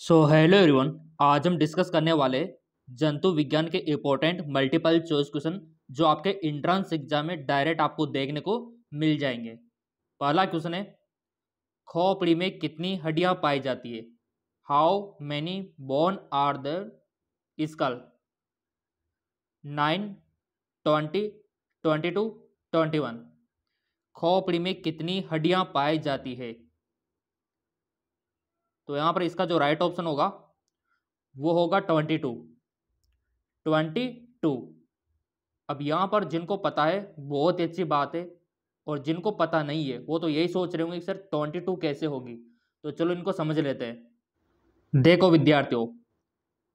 so hello everyone आज हम discuss करने वाले जंतु विज्ञान के इम्पोर्टेंट मल्टीपल चॉइस क्वेश्चन जो आपके इंट्रांस एग्जाम में डायरेक्ट आपको देखने को मिल जाएंगे पहला क्वेश्चन है खोपड़ी में कितनी हड्डियां पाई जाती है how many bone are the skull nine twenty twenty two twenty one खोपड़ी में कितनी हड्डियां पाई जाती है तो यहाँ पर इसका जो राइट ऑप्शन होगा वो होगा ट्वेंटी टू ट्वेंटी टू अब यहाँ पर जिनको पता है बहुत अच्छी बात है और जिनको पता नहीं है वो तो यही सोच रहे होंगे कि सर ट्वेंटी टू कैसे होगी तो चलो इनको समझ लेते हैं देखो विद्यार्थियों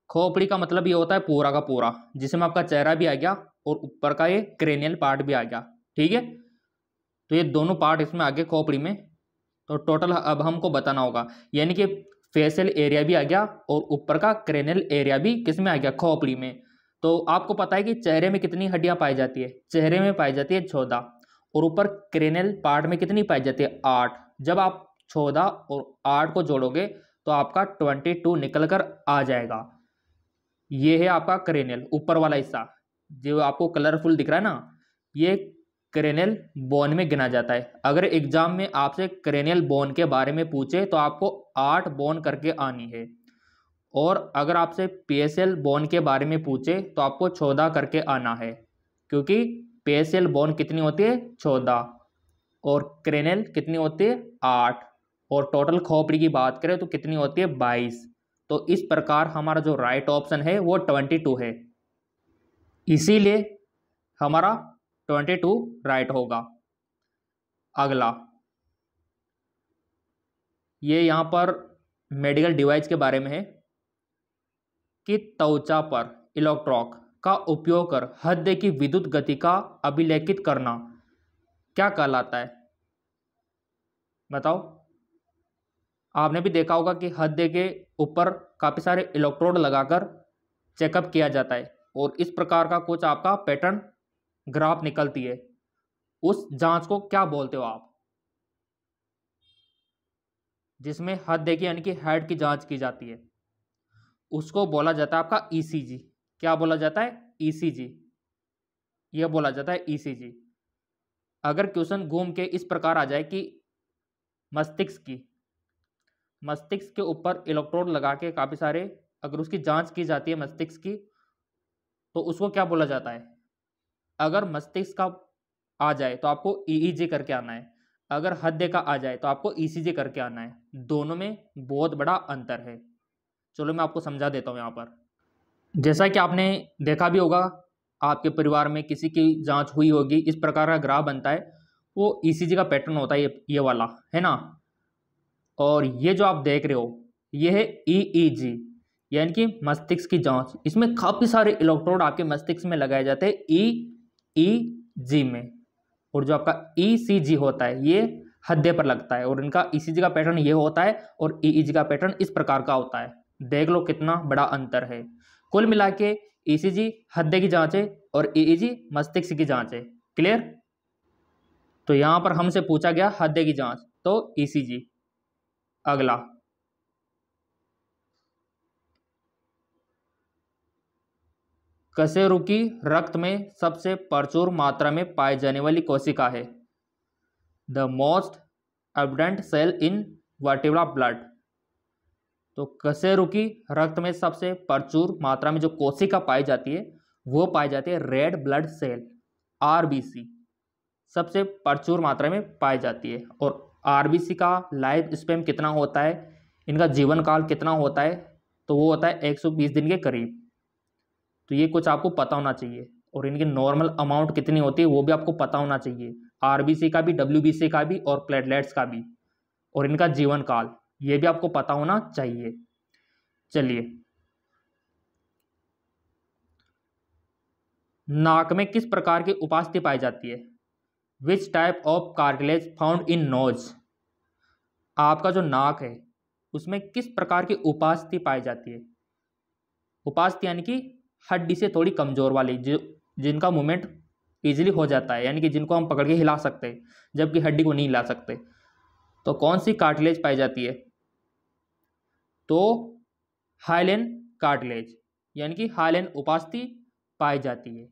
खोपड़ी का मतलब ये होता है पूरा का पूरा जिसमें आपका चेहरा भी आ गया और ऊपर का ये क्रेनियल पार्ट भी आ गया ठीक है तो ये दोनों पार्ट इसमें आगे खोपड़ी में तो टोटल अब हमको बताना होगा यानी कि फेसल एरिया भी आ गया और ऊपर का क्रेनल एरिया भी किस में आ गया खोपड़ी में तो आपको पता है कि चेहरे में कितनी हड्डियाँ पाई जाती है चेहरे में पाई जाती है चौदह और ऊपर क्रेनल पार्ट में कितनी पाई जाती है आठ जब आप चौदह और आठ को जोड़ोगे तो आपका ट्वेंटी टू निकल कर आ जाएगा ये है आपका क्रेनल ऊपर वाला हिस्सा जो आपको कलरफुल दिख रहा है ना ये क्रेनियल बोन में गिना जाता है अगर एग्जाम में आपसे क्रेनियल बोन के बारे में पूछे तो आपको आठ बोन करके आनी है और अगर आपसे पीएसएल बोन के बारे में पूछे तो आपको चौदह करके आना है क्योंकि पीएसएल बोन कितनी होती है चौदह और क्रेनल कितनी होती है आठ और टोटल खोपड़ी की बात करें तो कितनी होती है बाईस तो इस प्रकार हमारा जो राइट ऑप्शन है वो ट्वेंटी टू है इसीलिए हमारा ट्वेंटी टू राइट होगा अगला ये यहाँ पर मेडिकल डिवाइस के बारे में है कि त्वचा पर इलेक्ट्रॉक का उपयोग कर हृदय की विद्युत गति का अभिलेखित करना क्या कहलाता है बताओ आपने भी देखा होगा कि हृदय के ऊपर काफ़ी सारे इलेक्ट्रोड लगाकर चेकअप किया जाता है और इस प्रकार का कुछ आपका पैटर्न ग्राफ निकलती है उस जांच को क्या बोलते हो आप जिसमें हद देखी यानी कि हेड की जांच की जाती है उसको बोला जाता है आपका ईसीजी e क्या बोला जाता है ईसीजी e यह बोला जाता है ईसीजी e अगर क्वेश्चन घूम के इस प्रकार आ जाए कि मस्तिष्क की मस्तिष्क के ऊपर इलेक्ट्रोड लगा के काफ़ी सारे अगर उसकी जांच की जाती है मस्तिष्क की तो उसको क्या बोला जाता है अगर मस्तिष्क का आ जाए तो आपको ईईजी e e करके आना है अगर हृदय का आ जाए तो आपको ईसीजी e करके आना है दोनों में बहुत बड़ा अंतर है चलो मैं आपको समझा देता हूँ यहाँ पर जैसा कि आपने देखा भी होगा आपके परिवार में किसी की जांच हुई होगी इस प्रकार का ग्राह बनता है वो ईसीजी का पैटर्न होता है ये ये वाला है ना और ये जो आप देख रहे हो ये है ईईजी यानी कि मस्तिष्क की जांच इसमें काफ़ी सारे इलेक्ट्रोड आपके मस्तिष्क में लगाए जाते हैं ई ई जी में और जो आपका ई सी जी होता है ये हद्दे पर लगता है और इनका ई सी जी का पैटर्न ये होता है और ई ई जी का पैटर्न इस प्रकार का होता है देख लो कितना बड़ा अंतर है कुल मिला के ई सी जी हद्दे की जाँच है और ई ई जी मस्तिष्क की जाँच है क्लियर तो यहाँ पर हमसे पूछा गया हद्दे की जाँच तो ई सी जी अगला कसेरु की रक्त में सबसे प्रचुर मात्रा में पाई जाने वाली कोशिका है the most abundant cell in vertebra blood तो कसेरुकी रक्त में सबसे प्रचुर मात्रा में जो कोशिका पाई जाती है वो पाई जाती है रेड ब्लड सेल आर सबसे प्रचुर मात्रा में पाई जाती है और आर का लाइफ स्पेम कितना होता है इनका जीवन काल कितना होता है तो वो होता है 120 दिन के करीब तो ये कुछ आपको पता होना चाहिए और इनकी नॉर्मल अमाउंट कितनी होती है वो भी आपको पता होना चाहिए आरबीसी का भी डब्ल्यूबीसी का भी और प्लेटलेट्स का भी और इनका जीवन काल ये भी आपको पता होना चाहिए चलिए नाक में किस प्रकार की उपास्थि पाई जाती है which type of cartilage found in nose आपका जो नाक है उसमें किस प्रकार की उपास्थि पाई जाती है उपास्थि यानी कि हड्डी से थोड़ी कमज़ोर वाली जो जिनका मूवमेंट ईजिली हो जाता है यानी कि जिनको हम पकड़ के हिला सकते हैं जबकि हड्डी को नहीं हिला सकते तो कौन सी कार्टिलेज पाई जाती है तो हाइलेन कार्टिलेज यानी कि हाइलेन उपास्थि पाई जाती है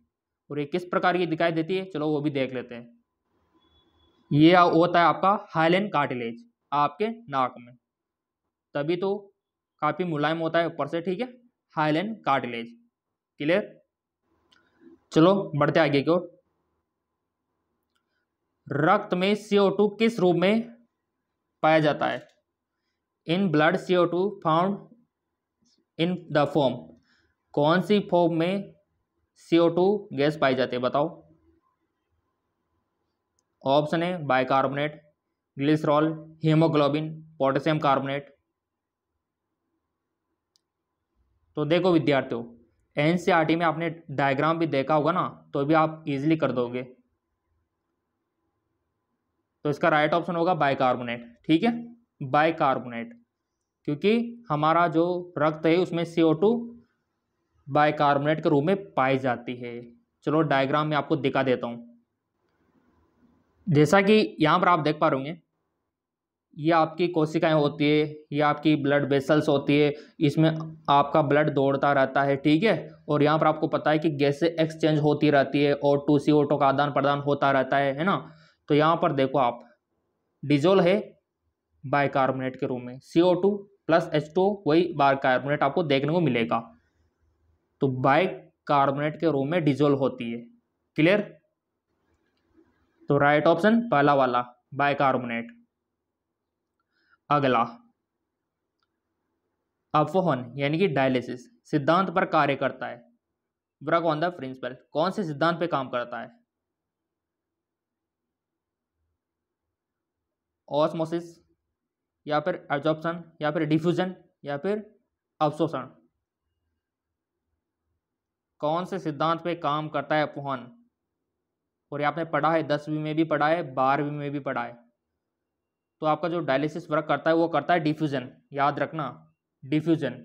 और ये किस प्रकार की दिखाई देती है चलो वो भी देख लेते हैं ये होता है आपका हाइलेन कार्टिलेज आपके नाक में तभी तो काफ़ी मुलायम होता है ऊपर से ठीक है हाइलेन कार्टिलेज क्लियर चलो बढ़ते आगे की ओर रक्त में सीओ टू किस रूप में पाया जाता है in blood CO two found in the form कौन सी फॉर्म में सीओ टू गैस पाई जाती है बताओ ऑप्शन है bicarbonate glycerol haemoglobin potassium carbonate तो देखो विद्यार्थियों एन में आपने डायग्राम भी देखा होगा ना तो भी आप इजीली कर दोगे तो इसका राइट ऑप्शन होगा बाइकार्बोनेट ठीक है बाइकार्बोनेट क्योंकि हमारा जो रक्त है उसमें सी ओ टू बाइकार्बोनेट के रूप में पाई जाती है चलो डायग्राम में आपको दिखा देता हूँ जैसा कि यहाँ पर आप देख पा रहे होंगे ये आपकी कोशिकाएं होती है ये आपकी ब्लड वेसल्स होती है इसमें आपका ब्लड दौड़ता रहता है ठीक है और यहाँ पर आपको पता है कि गैसें एक्सचेंज होती रहती है और टू सी ओटो का आदान प्रदान होता रहता है है ना तो यहाँ पर देखो आप डिजोल है बायकार्बोनेट के रूप में C O two plus H two वही कार्बोनेट आपको देखने को मिलेगा तो बायकार्बोनेट के रूप में डिजोल होती है क्लियर तो राइट ऑप्शन पहला वाला बायकार्बोनेट अगला अपोहन यानी कि डायलिसिस सिद्धांत पर कार्य करता है वर्क ऑन द प्रिंसिपल कौन से सिद्धांत पर काम करता है ऑस्मोसिस या फिर एब्जॉर्प्शन या फिर डिफ्यूजन या फिर अवशोषण कौन से सिद्धांत पे काम करता है अपोहन और ये आपने पढ़ा है दसवीं में भी पढ़ा है बारहवीं में भी पढ़ा है तो आपका जो डायलिसिस वर्क करता है वो करता है डिफ्यूजन याद रखना डिफ्यूजन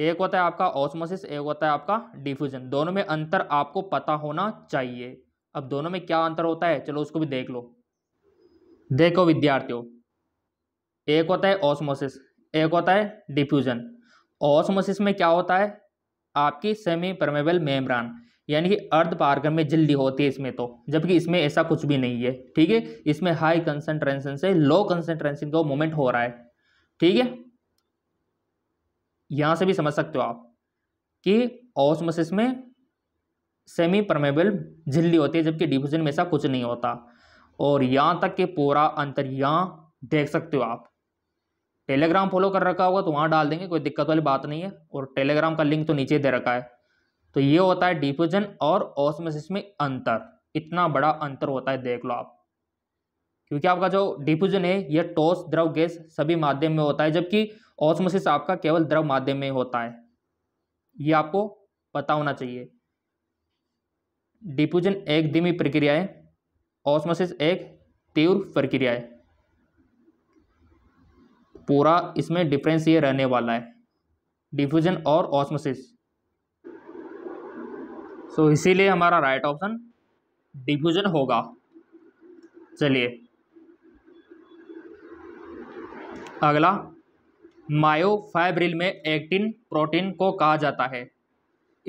एक होता है आपका ऑस्मोसिस एक होता है आपका डिफ्यूजन दोनों में अंतर आपको पता होना चाहिए अब दोनों में क्या अंतर होता है चलो उसको भी देख लो देखो विद्यार्थियों एक होता है ऑस्मोसिस एक होता है डिफ्यूजन ऑस्मोसिस में क्या होता है आपकी सेमी परमेबल मेम्ब्रान यानी कि अर्ध में जल्दी होती है इसमें तो जबकि इसमें ऐसा कुछ भी नहीं है ठीक है इसमें हाई कंसेंट्रेशन से लो कंसेंट्रेशन का मूवमेंट हो रहा है ठीक है यहां से भी समझ सकते हो आप कि ऑस्मोसिस में सेमी परमेबल झिल्ली होती है जबकि डिफ्यूजन में ऐसा कुछ नहीं होता और यहाँ तक के पूरा अंतर यहां देख सकते हो आप टेलीग्राम फॉलो कर रखा होगा तो वहां डाल देंगे कोई दिक्कत वाली बात नहीं है और टेलीग्राम का लिंक तो नीचे दे रखा है तो ये होता है डिफ्यूजन और ऑस्मोसिस में अंतर इतना बड़ा अंतर होता है देख लो आप क्योंकि आपका जो डिफ्यूजन है यह टॉस द्रव गैस सभी माध्यम में होता है जबकि ऑस्मोसिस आपका केवल द्रव माध्यम में होता है ये आपको पता होना चाहिए डिफ्यूजन एक धीमी प्रक्रिया है ऑस्मोसिस एक तीव्र प्रक्रिया है पूरा इसमें डिफरेंस ये रहने वाला है डिफ्यूजन और ऑस्मोसिस सो इसीलिए हमारा राइट ऑप्शन डिफ्यूजन होगा चलिए अगला मायोफाइब्रिल में एक्टिन प्रोटीन को कहा जाता है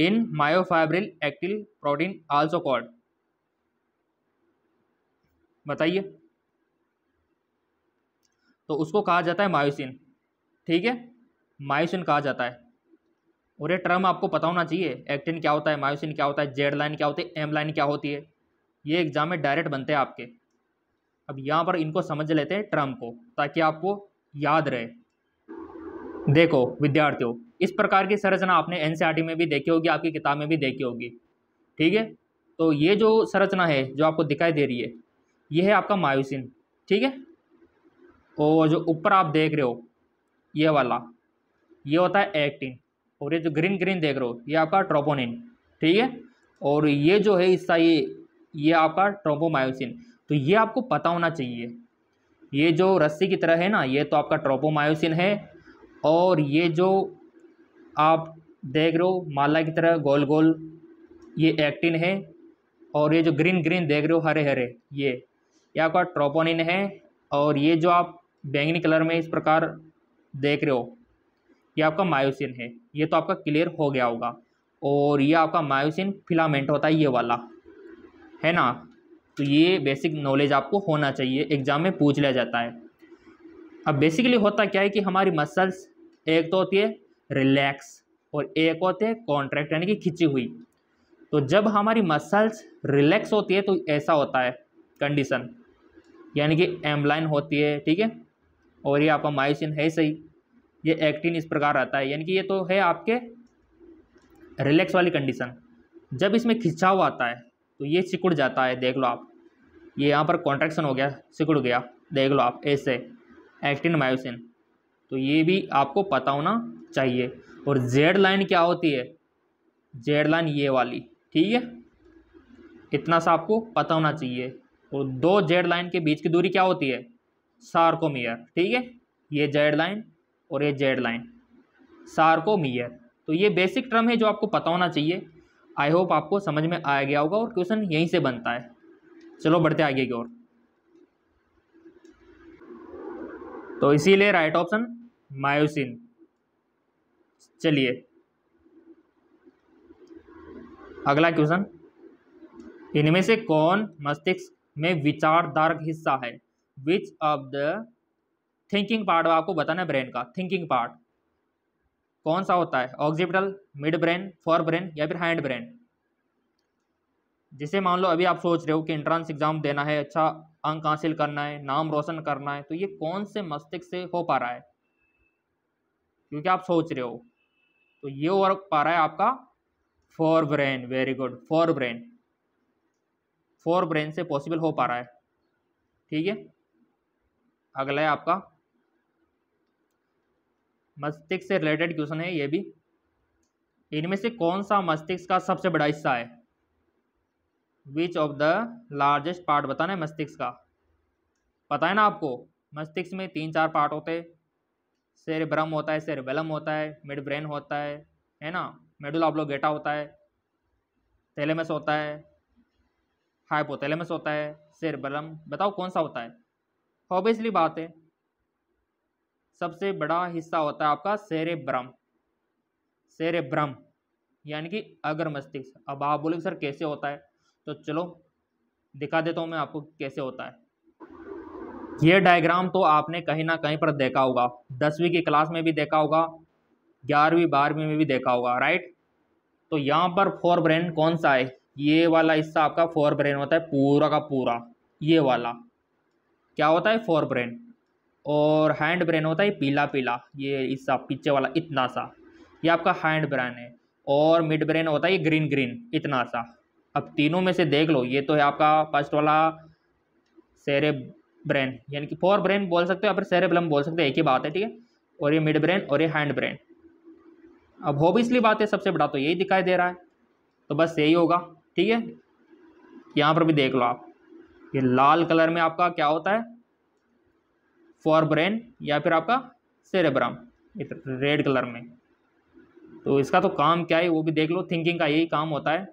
in myofibril actin protein also called बताइए तो उसको कहा जाता है मायोसिन ठीक है मायोसिन कहा जाता है और ये टर्म आपको पता होना चाहिए एक्टिन क्या होता है मायोसिन क्या होता है जेड लाइन क्या होती है एम लाइन क्या होती है ये एग्जाम में डायरेक्ट बनते हैं आपके अब यहाँ पर इनको समझ लेते हैं टर्म को ताकि आपको याद रहे देखो विद्यार्थियों इस प्रकार की संरचना आपने एन e में भी देखी होगी आपकी किताब में भी देखी होगी ठीक है तो ये जो संरचना है जो आपको दिखाई दे रही है ये है आपका मायोसिन ठीक है और जो ऊपर आप देख रहे हो ये वाला ये होता है एक्टिन और ये जो ग्रीन ग्रीन देख रहे हो ये आपका ट्रोपोनिन ठीक है और ये जो है इसका ये ये आपका ट्रोपोमायोसिन तो ये आपको पता होना चाहिए ये जो रस्सी की तरह है ना ये तो आपका ट्रोपोमायोसिन है और ये जो आप देख रहे हो माला की तरह गोल गोल ये एक्टिन है और ये जो ग्रीन ग्रीन देख रहे हो हरे हरे ये ये आपका ट्रोपोनिन है और ये जो आप बैंगनी कलर में इस प्रकार देख रहे हो ये आपका मायोसिन है ये तो आपका क्लियर हो गया होगा और ये आपका मायोसिन फिलामेंट होता है ये वाला है ना तो ये बेसिक नॉलेज आपको होना चाहिए एग्ज़ाम में पूछ लिया जाता है अब बेसिकली होता क्या है कि हमारी मसल्स एक तो होती है रिलैक्स और एक होते हैं कॉन्ट्रैक्ट यानी कि खिंची हुई तो जब हमारी मसल्स रिलैक्स होती है तो ऐसा होता है कंडीशन यानी कि एम्बलाइन होती है ठीक है और ये आपका मायोसिन है सही ये एक्टिन इस प्रकार आता है यानी कि ये तो है आपके रिलैक्स वाली कंडीशन जब इसमें खिंचाव आता है तो ये सिकुड़ जाता है देख लो आप ये यहाँ पर कॉन्ट्रैक्शन हो गया सिकुड़ गया देख लो आप ऐसे एक्टिन मायोसिन तो ये भी आपको पता होना चाहिए और जेड लाइन क्या होती है जेड लाइन ये वाली ठीक है इतना सा आपको पता होना चाहिए और दो जेड लाइन के बीच की दूरी क्या होती है सार्कोमियर ठीक है ये जेड लाइन और ये जेड लाइन सार्कोमियर तो ये बेसिक टर्म है जो आपको पता होना चाहिए आई होप आपको समझ में आ गया होगा और क्वेश्चन यहीं से बनता है चलो बढ़ते आगे की ओर तो इसीलिए राइट ऑप्शन मायोसिन चलिए अगला क्वेश्चन इनमें से कौन मस्तिष्क में विचारधारक हिस्सा है which of the thinking part आपको बताना है ब्रेन का थिंकिंग पार्ट कौन सा होता है occipital midbrain forebrain या फिर हैंड ब्रेन जैसे मान लो अभी आप सोच रहे हो कि एंट्रेंस एग्जाम देना है अच्छा अंक हासिल करना है नाम रोशन करना है तो ये कौन से मस्तिष्क से हो पा रहा है क्योंकि आप सोच रहे हो तो ये हो पा रहा है आपका forebrain very good forebrain forebrain से पॉसिबल हो पा रहा है ठीक है अगला है आपका मस्तिष्क से रिलेटेड क्वेश्चन है ये भी इनमें से कौन सा मस्तिष्क का सबसे बड़ा हिस्सा है which of the largest part बताना है मस्तिष्क का पता है ना आपको मस्तिष्क में तीन चार पार्ट होते हैं सेरेब्रम होता है बलम होता है मिड ब्रेन होता है है ना लोग गेटा होता है थैलेमस होता है हाइपोथैलेमस होता है बलम बताओ कौन सा होता है ऑब्वियसली बात है सबसे बड़ा हिस्सा होता है आपका सेरेब्रम सेरेब्रम यानी कि अगर मस्तिष्क अब आप बोलेंगे सर कैसे होता है तो चलो दिखा देता हूँ मैं आपको कैसे होता है ये डायग्राम तो आपने कहीं ना कहीं पर देखा होगा दसवीं की क्लास में भी देखा होगा ग्यारहवीं बारहवीं में भी देखा होगा राइट तो यहाँ पर फोर ब्रेन कौन सा है ये वाला हिस्सा आपका फोर ब्रेन होता है पूरा का पूरा ये वाला क्या होता है फोर ब्रेन और हैंड ब्रेन होता है पीला पीला ये इस पीछे वाला इतना सा ये आपका हैंड ब्रेन है और मिड ब्रेन होता है ये ग्रीन ग्रीन इतना सा अब तीनों में से देख लो ये तो है आपका फर्स्ट वाला सेरे ब्रेन यानी कि फोर ब्रेन बोल सकते हो या फिर सेरेब्लम बोल सकते हो एक ही बात है ठीक है और ये मिड ब्रेन और ये हैंड ब्रेन अब हो भी इसलिए बात है सबसे बड़ा तो यही दिखाई दे रहा है तो बस यही होगा ठीक है यहाँ पर भी देख लो आप ये लाल कलर में आपका क्या होता है फॉर ब्रेन या फिर आपका सेरेब्राम रेड कलर में तो इसका तो काम क्या है वो भी देख लो थिंकिंग का यही काम होता है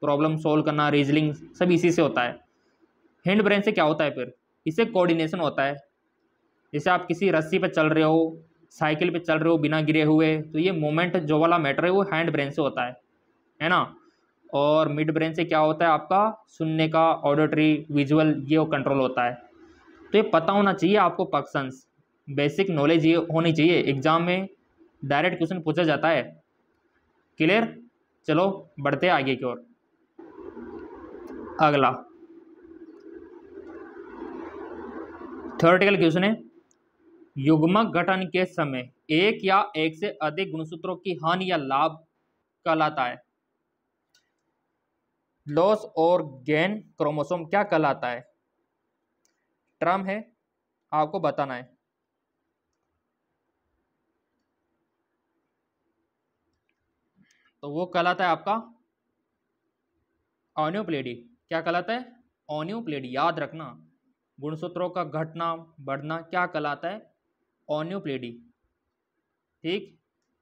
प्रॉब्लम सॉल्व करना रीजनिंग सब इसी से होता है हैंड ब्रेन से क्या होता है फिर इससे कोऑर्डिनेशन होता है जैसे आप किसी रस्सी पर चल रहे हो साइकिल पर चल रहे हो बिना गिरे हुए तो ये मोमेंट जो वाला मैटर है वो हैंड ब्रेन से होता है है ना और मिड ब्रेन से क्या होता है आपका सुनने का ऑडिटरी विजुअल ये कंट्रोल होता है तो ये पता होना चाहिए आपको पक्सन्स बेसिक नॉलेज ये होनी चाहिए एग्जाम में डायरेक्ट क्वेश्चन पूछा जाता है क्लियर चलो बढ़ते आगे की ओर अगला थर्टिकल क्वेश्चन है युग्मक गठन के समय एक या एक से अधिक गुणसूत्रों की हानि या लाभ कहलाता है लॉस और गेन क्रोमोसोम क्या कहलाता है टर्म है आपको बताना है तो वो कहलाता है आपका ऑन्योप्लेडी क्या कहलाता है ऑन्योप्लेडी याद रखना गुणसूत्रों का घटना बढ़ना क्या कहलाता है ऑन्योप्लेडी ठीक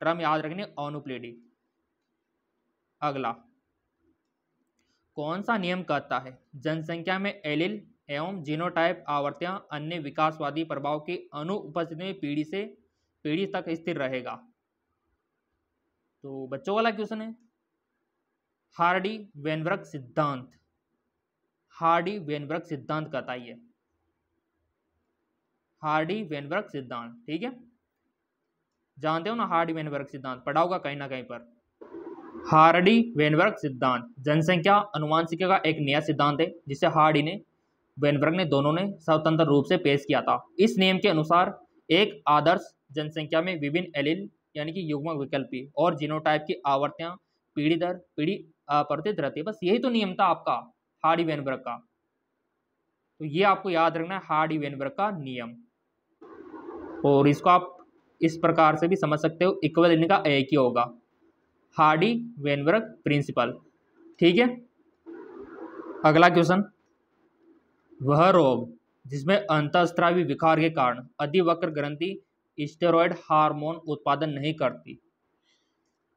ट्रम याद रखने ऑनुप्लेडी अगला कौन सा नियम कहता है जनसंख्या में एलिल एवं जीनोटाइप आवर्तियां अन्य विकासवादी प्रभाव के अनुपस्थिति में पीढ़ी से पीढ़ी तक स्थिर रहेगा तो बच्चों वाला क्वेश्चन है हार्डी वेनवर्क सिद्धांत हार्डी वेनवर्क सिद्धांत कहता है हार्डी वेनवर्क सिद्धांत ठीक है जानते हो ना हार्डी वेनवर्क सिद्धांत पढ़ा होगा कहीं ना कहीं पर हार्डी वेनवर्क सिद्धांत जनसंख्या अनुवांशिकी का एक नया सिद्धांत है जिसे हार्डी ने वेनबर्ग ने दोनों ने स्वतंत्र रूप से पेश किया था इस नियम के अनुसार एक आदर्श जनसंख्या में विभिन्न एलिल यानी कि युग्मक विकल्पी और जीनोटाइप की आवर्तियाँ पीढ़ी दर पीढ़ी अपरित रहती है बस यही तो नियम था आपका हार्डी वेनबर्ग का तो ये आपको याद रखना है हार्डी वेनबर्ग का नियम और इसको आप इस प्रकार से भी समझ सकते हो इक्वल इनका एक ही होगा हार्डी वेनबर्ग प्रिंसिपल ठीक है अगला क्वेश्चन वह रोग जिसमें अंतस्त्रावी विकार के कारण अधिवक्र ग्रंथि स्टेरॉयड हार्मोन उत्पादन नहीं करती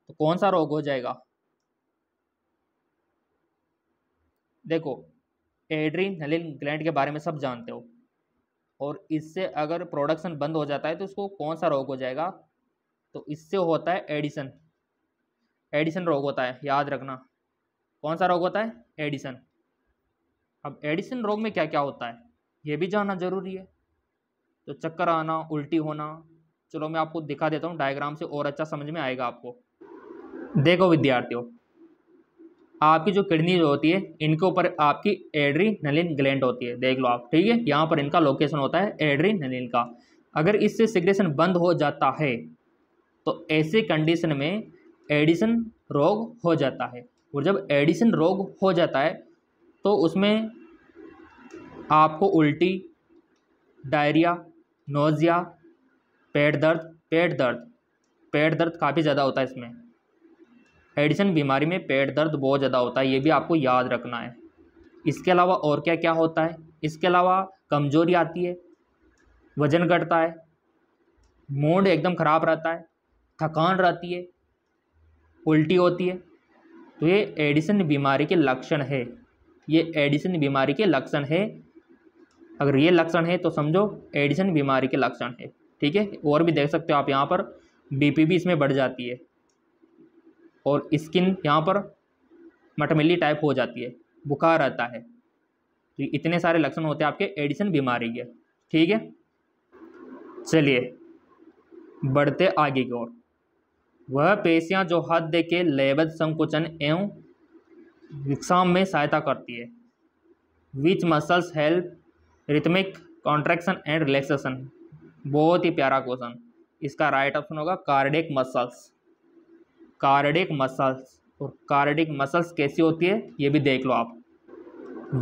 तो कौन सा रोग हो जाएगा देखो एड्रीनलिन ग्लैंड के बारे में सब जानते हो और इससे अगर प्रोडक्शन बंद हो जाता है तो उसको कौन सा रोग हो जाएगा तो इससे होता है एडिसन एडिसन रोग होता है याद रखना कौन सा रोग होता है एडिसन अब एडिसन रोग में क्या क्या होता है ये भी जानना जरूरी है तो चक्कर आना उल्टी होना चलो मैं आपको दिखा देता हूँ डायग्राम से और अच्छा समझ में आएगा आपको देखो विद्यार्थियों आपकी जो किडनी होती है इनके ऊपर आपकी एड्री नलिन ग्लैंड होती है देख लो आप ठीक है यहाँ पर इनका लोकेशन होता है एड्री नलिन का अगर इससे सिग्रेशन बंद हो जाता है तो ऐसे कंडीशन में एडिसन रोग हो जाता है और जब एडिसन रोग हो जाता है तो उसमें आपको उल्टी डायरिया नोज़िया पेट दर्द पेट दर्द पेट दर्द काफ़ी ज़्यादा होता है इसमें एडिसन बीमारी में पेट दर्द बहुत ज़्यादा होता है ये भी आपको याद रखना है इसके अलावा और क्या क्या होता है इसके अलावा कमज़ोरी आती है वज़न घटता है मूड एकदम ख़राब रहता है थकान रहती है उल्टी होती है तो ये एडिसन बीमारी के लक्षण है ये एडिसन बीमारी के लक्षण है अगर ये लक्षण है तो समझो एडिसन बीमारी के लक्षण है ठीक है और भी देख सकते हो आप यहाँ पर बीपी भी इसमें बढ़ जाती है और स्किन यहाँ पर मटमिली टाइप हो जाती है बुखार रहता है तो इतने सारे लक्षण होते हैं आपके एडिसन बीमारी के ठीक है चलिए बढ़ते आगे की ओर वह पेशियाँ जो हद के लेबद संकुचन एवं विकसाम में सहायता करती है which muscles help rhythmic contraction and relaxation बहुत ही प्यारा क्वेश्चन इसका राइट ऑप्शन होगा कार्डिक मसल्स कार्डिक मसल्स और कार्डिक मसल्स कैसी होती है ये भी देख लो आप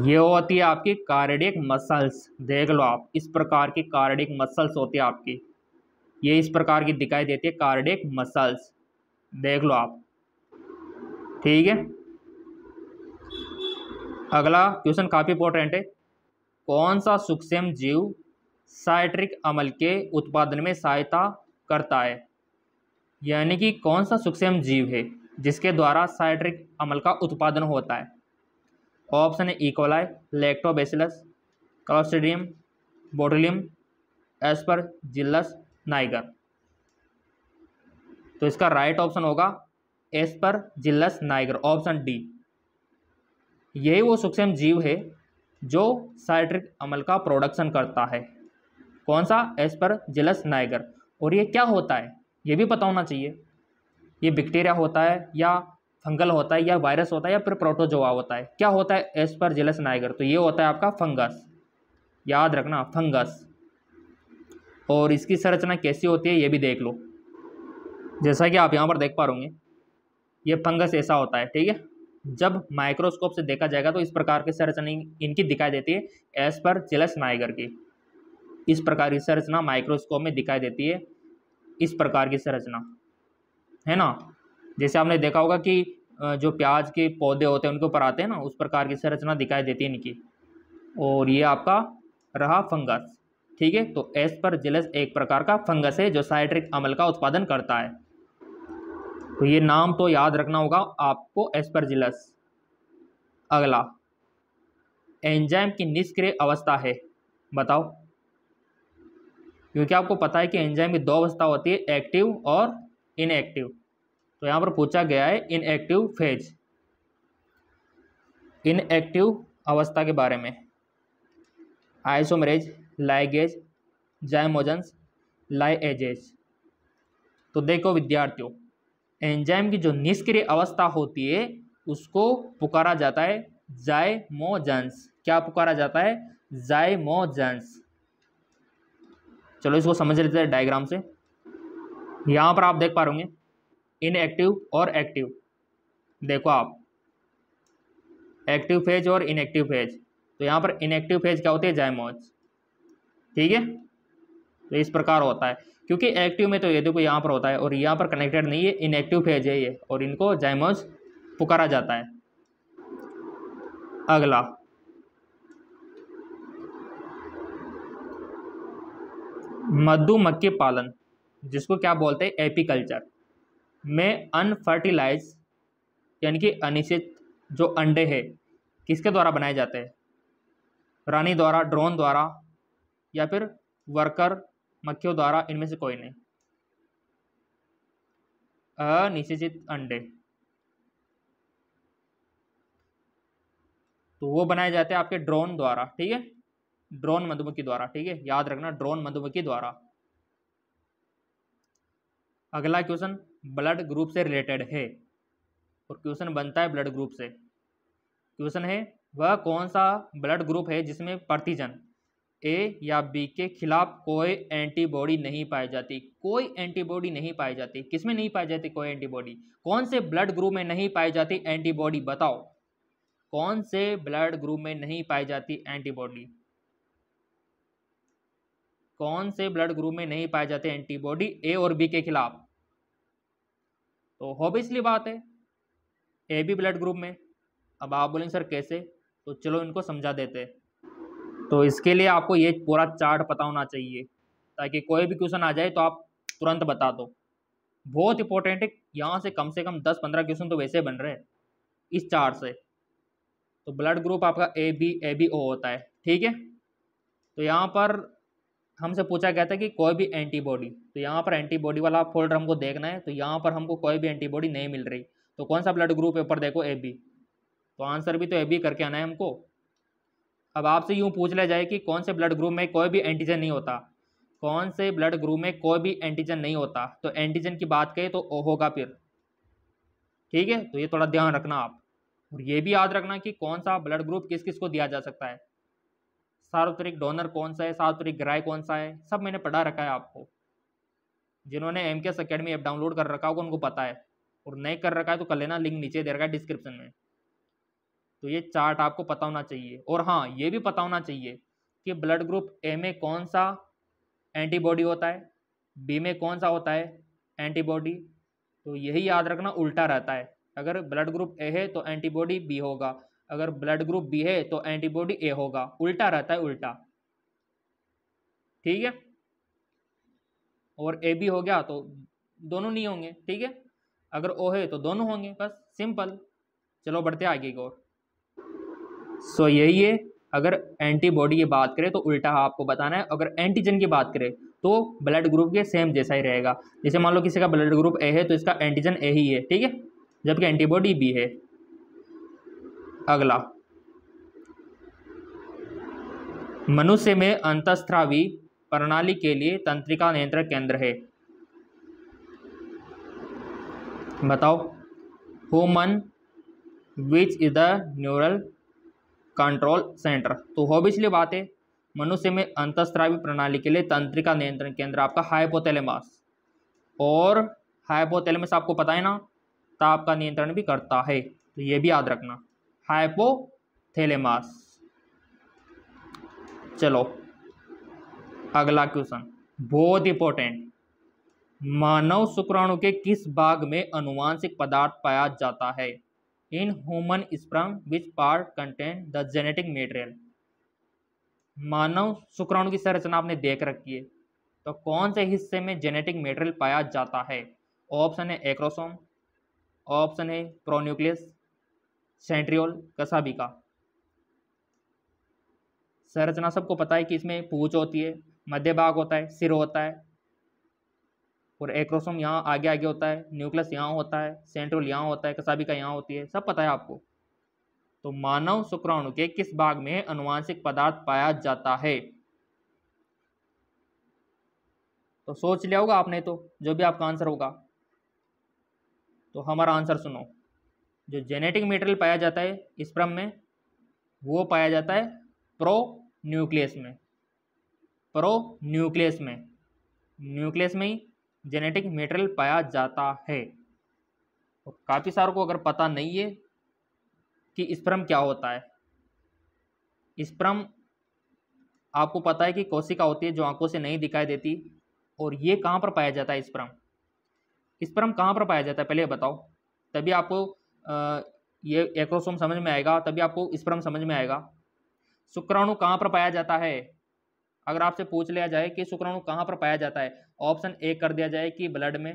ये होती है आपकी कार्डिक मसल्स देख लो आप इस प्रकार की कार्डिक मसल्स होती है आपकी ये इस प्रकार की दिखाई देती है कार्डिक मसल्स देख लो आप ठीक है अगला क्वेश्चन काफ़ी इंपॉर्टेंट है कौन सा सूक्ष्म जीव साइट्रिक अमल के उत्पादन में सहायता करता है यानी कि कौन सा सूक्ष्म जीव है जिसके द्वारा साइट्रिक अमल का उत्पादन होता है ऑप्शन है E coli lactobacillus clostridium botulinum aspergillus niger तो इसका राइट ऑप्शन होगा aspergillus niger option D ये वो सूक्ष्म जीव है जो साइट्रिक अमल का प्रोडक्शन करता है कौन सा एस पर जिलस नाइगर और ये क्या होता है ये भी पता होना चाहिए ये बैक्टीरिया होता है या फंगल होता है या वायरस होता है या फिर प्रोटोजोआ होता है क्या होता है एस पर जिलस नाइगर तो ये होता है आपका फंगस याद रखना फंगस और इसकी संरचना कैसी होती है ये भी देख लो जैसा कि आप यहाँ पर देख पा रहे होंगे ये फंगस ऐसा होता है ठीक है जब माइक्रोस्कोप से देखा जाएगा तो इस प्रकार की संरचना इनकी दिखाई देती है एस पर चिलस नाइगर की इस प्रकार की संरचना माइक्रोस्कोप में दिखाई देती है इस प्रकार की संरचना है ना जैसे आपने देखा होगा कि जो प्याज के पौधे होते हैं उनके ऊपर आते हैं ना उस प्रकार की संरचना दिखाई देती है इनकी और ये आपका रहा फंगस ठीक है तो एस पर जिलस एक प्रकार का फंगस है जो साइट्रिक अम्ल का उत्पादन करता है तो ये नाम तो याद रखना होगा आपको एस्परजिलस अगला एंजाइम की निष्क्रिय अवस्था है बताओ क्योंकि आपको पता है कि एंजाइम की दो अवस्था होती है एक्टिव और इनएक्टिव तो यहाँ पर पूछा गया है इनएक्टिव फेज इनएक्टिव अवस्था के बारे में आइसोमरेज लाइगेज जायमोजन्स लाइएजेज तो देखो विद्यार्थियों एंजाइम की जो निष्क्रिय अवस्था होती है उसको पुकारा जाता है जायमोजेंस क्या पुकारा जाता है जायमोजेंस चलो इसको समझ लेते हैं डायग्राम से यहाँ पर आप देख पा रहे इनएक्टिव और एक्टिव देखो आप एक्टिव फेज और इनएक्टिव फेज तो यहाँ पर इनएक्टिव फेज क्या होती है जायमोज ठीक है तो इस प्रकार होता है क्योंकि एक्टिव में तो ये देखो यहाँ पर होता है और यहाँ पर कनेक्टेड नहीं है इनएक्टिव फेज है ये और इनको जायमोज पुकारा जाता है अगला मधुमक्खी पालन जिसको क्या बोलते हैं एपीकल्चर में अनफर्टिलाइज यानी कि अनिश्चित जो अंडे हैं किसके द्वारा बनाए जाते हैं रानी द्वारा ड्रोन द्वारा या फिर वर्कर मक्खियों द्वारा इनमें से कोई नहीं अनिश्चित अंडे तो वो बनाए जाते हैं आपके ड्रोन द्वारा ठीक है ड्रोन मधुमक्खी द्वारा ठीक है याद रखना ड्रोन मधुमक्खी द्वारा अगला क्वेश्चन ब्लड ग्रुप से रिलेटेड है और क्वेश्चन बनता है ब्लड ग्रुप से क्वेश्चन है वह कौन सा ब्लड ग्रुप है जिसमें प्रतिजन ए या बी के खिलाफ कोई एंटीबॉडी नहीं पाई जाती कोई एंटीबॉडी नहीं पाई जाती किसमें नहीं पाई जाती कोई एंटीबॉडी कौन से ब्लड ग्रुप में नहीं पाई जाती एंटीबॉडी बताओ कौन से ब्लड ग्रुप में नहीं पाई जाती एंटीबॉडी कौन से ब्लड ग्रुप में नहीं पाए जाते एंटीबॉडी ए और बी के खिलाफ तो ऑब्वियसली बात है ए बी ब्लड ग्रुप में अब आप बोलेंगे सर कैसे तो चलो इनको समझा देते हैं तो इसके लिए आपको ये पूरा चार्ट पता होना चाहिए ताकि कोई भी क्वेश्चन आ जाए तो आप तुरंत बता दो बहुत इंपॉर्टेंट है यहाँ से कम से कम दस पंद्रह क्वेश्चन तो वैसे बन रहे हैं इस चार्ट से तो ब्लड ग्रुप आपका A B A B O होता है ठीक है तो यहाँ पर हमसे पूछा गया था कि कोई भी एंटीबॉडी तो यहाँ पर एंटीबॉडी वाला फोल्डर हमको देखना है तो यहाँ पर हमको कोई भी एंटीबॉडी नहीं मिल रही तो कौन सा ब्लड ग्रुप है ऊपर देखो ए बी तो आंसर भी तो ए बी करके आना है हमको अब आपसे यूँ पूछ लिया जाए कि कौन से ब्लड ग्रुप में कोई भी एंटीजन नहीं होता कौन से ब्लड ग्रुप में कोई भी एंटीजन नहीं होता तो एंटीजन की बात करें तो ओ होगा फिर ठीक है तो ये थोड़ा ध्यान रखना आप और ये भी याद रखना कि कौन सा ब्लड ग्रुप किस किस को दिया जा सकता है सार्वत्रिक डोनर कौन सा है सार्वत्रिक ग्राय कौन सा है सब मैंने पढ़ा रखा है आपको जिन्होंने M K S academy app download कर रखा होगा उनको पता है और नहीं कर रखा है तो कर लेना लिंक नीचे दे रखा है डिस्क्रिप्शन में तो ये चार्ट आपको पता होना चाहिए और हाँ ये भी पता होना चाहिए कि ब्लड ग्रुप ए में कौन सा एंटीबॉडी होता है बी में कौन सा होता है एंटीबॉडी तो यही याद रखना उल्टा रहता है अगर ब्लड ग्रुप ए है तो एंटीबॉडी बी होगा अगर ब्लड ग्रुप बी है तो एंटीबॉडी ए होगा उल्टा रहता है उल्टा ठीक है और ए बी हो गया तो दोनों नहीं होंगे ठीक है अगर ओ है तो दोनों होंगे बस सिंपल चलो बढ़ते आगे की ओर सो यही है अगर एंटीबॉडी की बात करें तो उल्टा आपको बताना है अगर एंटीजन की बात करें तो ब्लड ग्रुप के सेम जैसा ही रहेगा जैसे मान लो किसी का ब्लड ग्रुप ए है तो इसका एंटीजन ए ही है ठीक है जबकि एंटीबॉडी बी है अगला मनुष्य में अंतस्त्रावी प्रणाली के लिए तंत्रिका नियंत्रण केंद्र है बताओ human which is the neural control centre तो हो भी इसलिए बात है मनुष्य में अंतस्त्रावी प्रणाली के लिए तंत्रिका नियंत्रण केंद्र आपका हाइपोथैलेमस और हाइपोथैलेमस आपको पता है ना ताप का नियंत्रण भी करता है तो ये भी याद रखना हाइपोथैलेमस चलो अगला क्वेश्चन बहुत इंपॉर्टेंट मानव शुक्राणु के किस भाग में अनुवांशिक पदार्थ पाया जाता है in human sperm which part contain the genetic material मानव शुक्राणु की संरचना आपने देख रखी है तो कौन से हिस्से में जेनेटिक मेटेरियल पाया जाता है ऑप्शन है एक्रोसोम ऑप्शन है प्रोन्यूक्लियस सेंट्रियोल कसाबिका संरचना सबको पता है कि इसमें पूछ होती है मध्य भाग होता है सिर होता है और एक्रोसोम यहाँ आगे आगे होता है न्यूक्लियस यहाँ होता है सेंट्रल यहाँ होता है कसाबी का यहाँ होती है सब पता है आपको तो मानव शुक्राणु के किस भाग में अनुवांशिक पदार्थ पाया जाता है तो सोच लिया होगा आपने तो जो भी आपका आंसर होगा तो हमारा आंसर सुनो जो जेनेटिक मेटेरियल पाया जाता है इस क्रम में वो पाया जाता है प्रो न्यूक्लियस में प्रो न्यूक्लियस में न्यूक्लियस में ही जेनेटिक मेटेरियल पाया जाता है और तो काफ़ी सारों को अगर पता नहीं है कि स्प्रम क्या होता है स्प्रम आपको पता है कि कोशिका होती है जो आंखों से नहीं दिखाई देती और ये कहाँ पर पाया जाता है स्प्रम स्प्रम कहाँ पर पाया जाता है पहले बताओ तभी आपको ये एक्रोसोम समझ में आएगा तभी आपको स्प्रम समझ में आएगा शुक्राणु कहाँ पर पाया जाता है अगर आपसे पूछ लिया जाए कि शुक्राणु कहाँ पर पाया जाता है ऑप्शन ए कर दिया जाए कि ब्लड में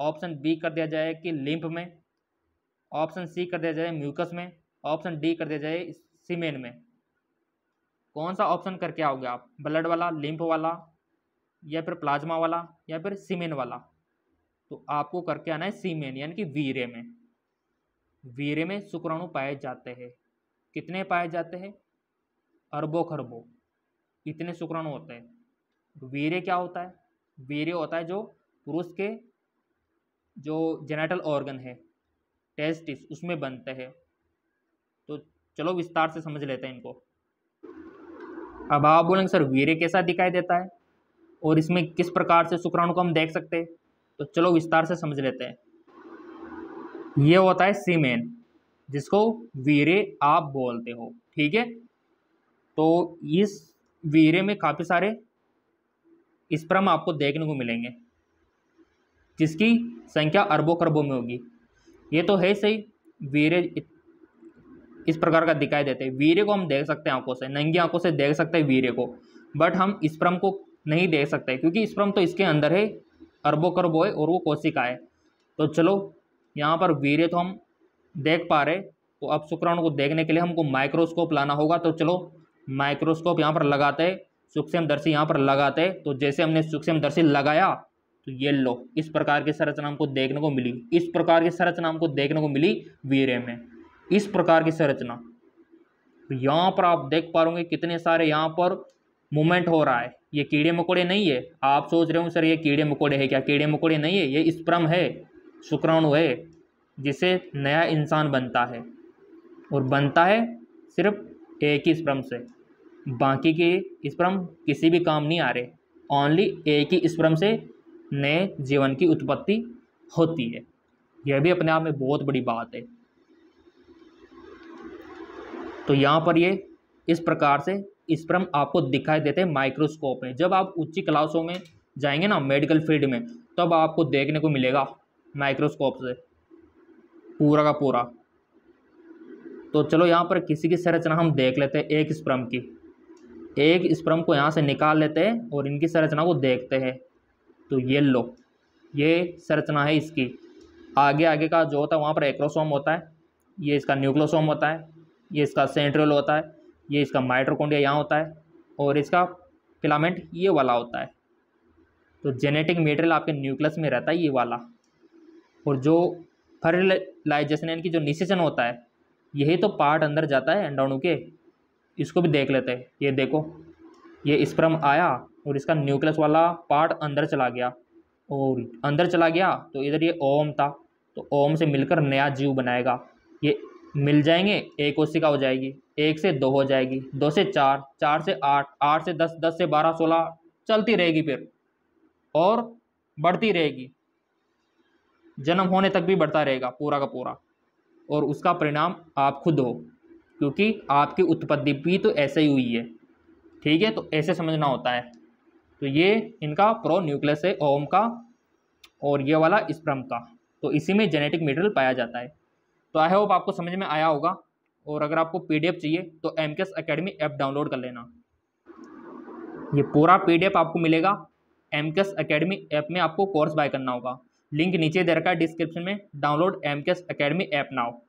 ऑप्शन बी कर दिया जाए कि लिम्फ में ऑप्शन सी कर दिया जाए म्यूकस में ऑप्शन डी कर दिया जाए सीमेन में कौन सा ऑप्शन करके आओगे आप ब्लड वाला लिम्फ वाला या फिर प्लाज्मा वाला या फिर सीमेन वाला तो आपको करके आना है सीमेन यानी कि वीरे में वीरे में शुक्राणु पाए जाते हैं कितने पाए जाते हैं अरबों खरबों इतने शुक्राणु होते हैं वीर्य क्या होता है वीर्य होता है जो पुरुष के जो जेनेटल ऑर्गन है टेस्टिस उसमें बनते हैं तो चलो विस्तार से समझ लेते हैं इनको अब आप बोलेंगे सर वीर्य कैसा दिखाई देता है और इसमें किस प्रकार से शुक्राणु को हम देख सकते हैं तो चलो विस्तार से समझ लेते हैं ये होता है सीमेन जिसको वीर्य आप बोलते हो ठीक है तो इस वीरे में काफ़ी सारे स्प्रम आपको देखने को मिलेंगे जिसकी संख्या अरबों खरबों में होगी ये तो है सही वीरे इस प्रकार का दिखाई देते हैं वीरे को हम देख सकते हैं आंखों से नंगी आंखों से देख सकते हैं वीरे को बट हम स्प्रम को नहीं देख सकते क्योंकि स्प्रम तो इसके अंदर है अरबों खरबो है और वो कोशिका है तो चलो यहाँ पर वीरे तो हम देख पा रहे तो अब शुक्राणु को देखने के लिए हमको माइक्रोस्कोप लाना होगा तो चलो माइक्रोस्कोप यहाँ पर लगाते सूक्ष्मदर्शी यहाँ पर लगाते तो जैसे हमने सूक्ष्मदर्शी लगाया तो ये लो इस प्रकार की संरचना हमको देखने को मिली इस प्रकार की संरचना हमको देखने को मिली वीरे में इस प्रकार की संरचना तो यहाँ पर आप देख पा रहे कितने सारे यहाँ पर मूवमेंट हो रहा है ये कीड़े मकोड़े नहीं है आप सोच रहे हो सर ये कीड़े मकोड़े है क्या कीड़े मकोड़े नहीं है ये स्प्रम है शुक्राणु है जिसे नया इंसान बनता है और बनता है सिर्फ एक ही स्प्रम से बाकी के स्प्रम किसी भी काम नहीं आ रहे ओनली एक ही स्प्रम से नए जीवन की उत्पत्ति होती है यह भी अपने आप में बहुत बड़ी बात है तो यहाँ पर ये इस प्रकार से स्प्रम आपको दिखाई देते हैं माइक्रोस्कोप में जब आप ऊंची क्लासों में जाएंगे ना मेडिकल फील्ड में तब आपको देखने को मिलेगा माइक्रोस्कोप से पूरा का पूरा तो चलो यहाँ पर किसी की संरचना हम देख लेते हैं एक स्प्रम की एक स्प्रम को यहाँ से निकाल लेते हैं और इनकी संरचना को देखते हैं तो ये लो ये संरचना है इसकी आगे आगे का जो होता है वहाँ पर एक्रोसोम होता है ये इसका न्यूक्लोसोम होता है ये इसका सेंट्रल होता है ये इसका माइट्रोकोंडिया यहाँ होता है और इसका फिलामेंट ये वाला होता है तो जेनेटिक मेटेरियल आपके न्यूक्लियस में रहता है ये वाला और जो फर्टिलाइजेशन यानी कि जो निशेचन होता है यही तो पार्ट अंदर जाता है एंडाणु के इसको भी देख लेते हैं ये देखो ये स्प्रम आया और इसका न्यूक्लियस वाला पार्ट अंदर चला गया और अंदर चला गया तो इधर ये ओम था तो ओम से मिलकर नया जीव बनाएगा ये मिल जाएंगे एक ओसिका हो जाएगी एक से दो हो जाएगी दो से चार चार से आठ आठ से दस दस से बारह सोलह चलती रहेगी फिर और बढ़ती रहेगी जन्म होने तक भी बढ़ता रहेगा पूरा का पूरा और उसका परिणाम आप खुद हो क्योंकि आपकी उत्पत्ति भी तो ऐसे ही हुई है ठीक है तो ऐसे समझना होता है तो ये इनका प्रो न्यूक्लियस है ओम का और ये वाला स्प्रम का तो इसी में जेनेटिक मेटेरियल पाया जाता है तो आई होप आपको समझ में आया होगा और अगर आपको पी चाहिए तो एम के ऐप डाउनलोड कर लेना ये पूरा पी आपको मिलेगा एम के ऐप में आपको कोर्स बाय करना होगा लिंक नीचे दे रखा है डिस्क्रिप्शन में download M K S academy app now